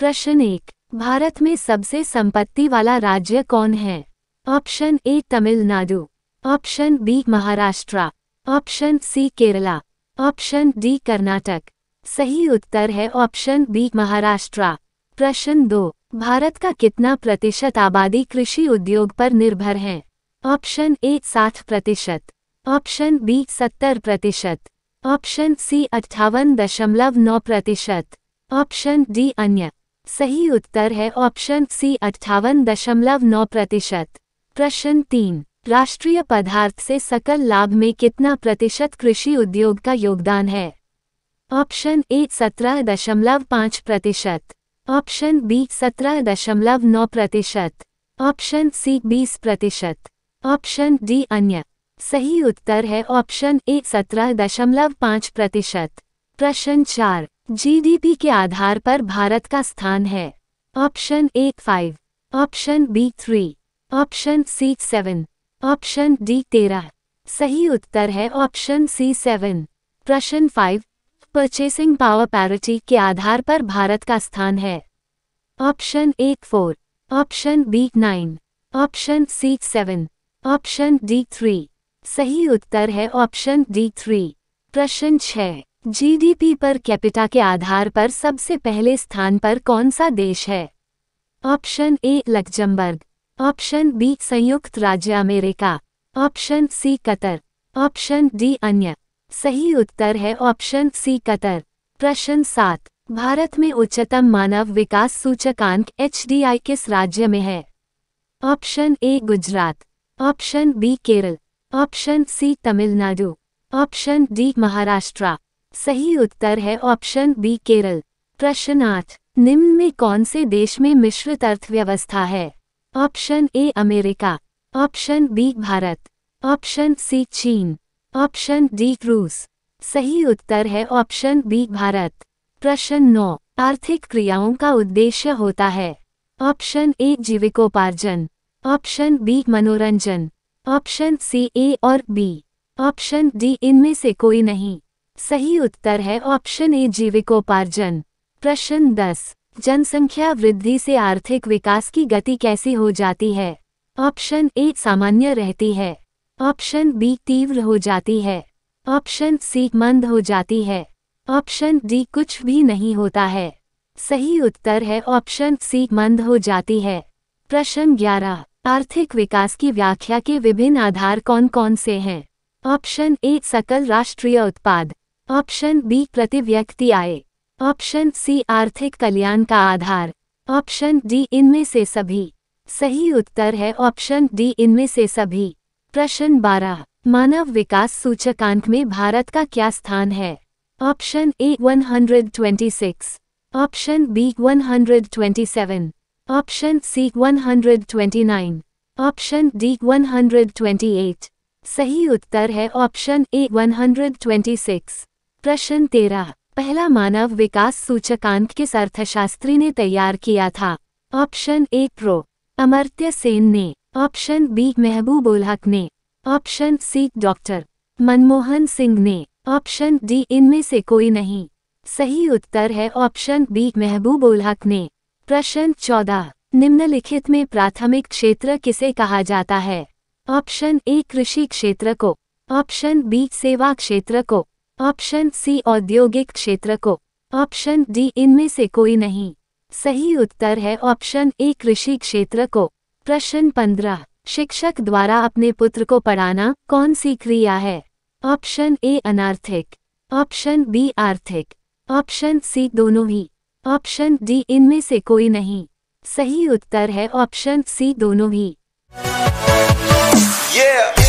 प्रश्न एक भारत में सबसे संपत्ति वाला राज्य कौन है option A Tamil Nadu option B Maharashtra option C Kerala option D Karnataka सही उत्तर है ऑप्शन बी महाराष्ट्र प्रश्न दो भारत का कितना प्रतिशत आबादी कृषि उद्योग पर निर्भर है ऑप्शन ए साठ प्रतिशत ऑप्शन बी सत्तर प्रतिशत ऑप्शन सी अट्ठावन दशमलव नौ प्रतिशत ऑप्शन डी अन्य सही उत्तर है ऑप्शन सी अट्ठावन दशमलव नौ प्रतिशत प्रश्न तीन राष्ट्रीय पदार्थ से सकल लाभ में कितना प्रतिशत कृषि उद्योग का योगदान है ऑप्शन ए सत्रह दशमलव पाँच प्रतिशत ऑप्शन बी सत्रह दशमलव नौ प्रतिशत ऑप्शन सी बीस प्रतिशत ऑप्शन डी अन्य सही उत्तर है ऑप्शन ए सत्रह दशमलव पाँच प्रतिशत प्रश्न चार जीडीपी के आधार पर भारत का स्थान है option A five option B three option C seven option D तेरह सही उत्तर है ऑप्शन सी सेवन प्रश्न फाइव परचेसिंग पावर पैरिटी के आधार पर भारत का स्थान है ऑप्शन एक four option B nine option C seven option D three सही उत्तर है ऑप्शन डी थ्री प्रश्न छः जीडीपी पर कैपिटा के आधार पर सबसे पहले स्थान पर कौन सा देश है option A Luxembourg option B संयुक्त राज्य America option C Qatar option D अन्य सही उत्तर है ऑप्शन सी कतर प्रश्न सात भारत में उच्चतम मानव विकास सूचकांक एच किस राज्य में है option A Gujarat option B Kerala option C Tamil Nadu option D Maharashtra सही उत्तर है ऑप्शन बी केरल प्रश्न आठ निम्न में कौन से देश में मिश्रित अर्थव्यवस्था है option A America option B Bharat option C चीन ऑप्शन डी रूस सही उत्तर है ऑप्शन बी भारत प्रश्न नौ आर्थिक क्रियाओं का उद्देश्य होता है ऑप्शन ए जीविकोपार्जन ऑप्शन बी मनोरंजन ऑप्शन सी ए और बी ऑप्शन डी इनमें से कोई नहीं सही उत्तर है ऑप्शन ए जीविकोपार्जन प्रश्न दस जनसंख्या वृद्धि से आर्थिक विकास की गति कैसी हो जाती है ऑप्शन ए सामान्य रहती है ऑप्शन बी तीव्र हो जाती है ऑप्शन सी मंद हो जाती है ऑप्शन डी कुछ भी नहीं होता है सही उत्तर है ऑप्शन सी मंद हो जाती है प्रश्न ग्यारह आर्थिक विकास की व्याख्या के विभिन्न आधार कौन कौन से हैं ऑप्शन ए सकल राष्ट्रीय उत्पाद ऑप्शन बी प्रति व्यक्ति आय ऑप्शन सी आर्थिक कल्याण का आधार ऑप्शन डी इनमें से सभी सही उत्तर है ऑप्शन डी इनमें से सभी प्रश्न बारह मानव विकास सूचकांक में भारत का क्या स्थान है option A 126, option B 127, option C 129, option D 128. सही उत्तर है ऑप्शन ए 126. प्रश्न तेरह पहला मानव विकास सूचकांक किस अर्थशास्त्री ने तैयार किया था option A prof Amartya Sen ने ऑप्शन बी महबूबुल हक ने option C doctor Manmohan Singh ने ऑप्शन डी इनमें से कोई नहीं सही उत्तर है ऑप्शन बी महबूबुल हक ने प्रश्न चौदह निम्नलिखित में प्राथमिक क्षेत्र किसे कहा जाता है ऑप्शन ए कृषि क्षेत्र को ऑप्शन बी सेवा क्षेत्र को ऑप्शन सी औद्योगिक क्षेत्र को ऑप्शन डी इनमें से कोई नहीं सही उत्तर है ऑप्शन ए कृषि क्षेत्र को प्रश्न पंद्रह शिक्षक द्वारा अपने पुत्र को पढ़ाना कौन सी क्रिया है ऑप्शन ए अनार्थिक ऑप्शन बी आर्थिक ऑप्शन सी दोनों ही ऑप्शन डी इनमें से कोई नहीं सही उत्तर है ऑप्शन सी दोनों ही yeah!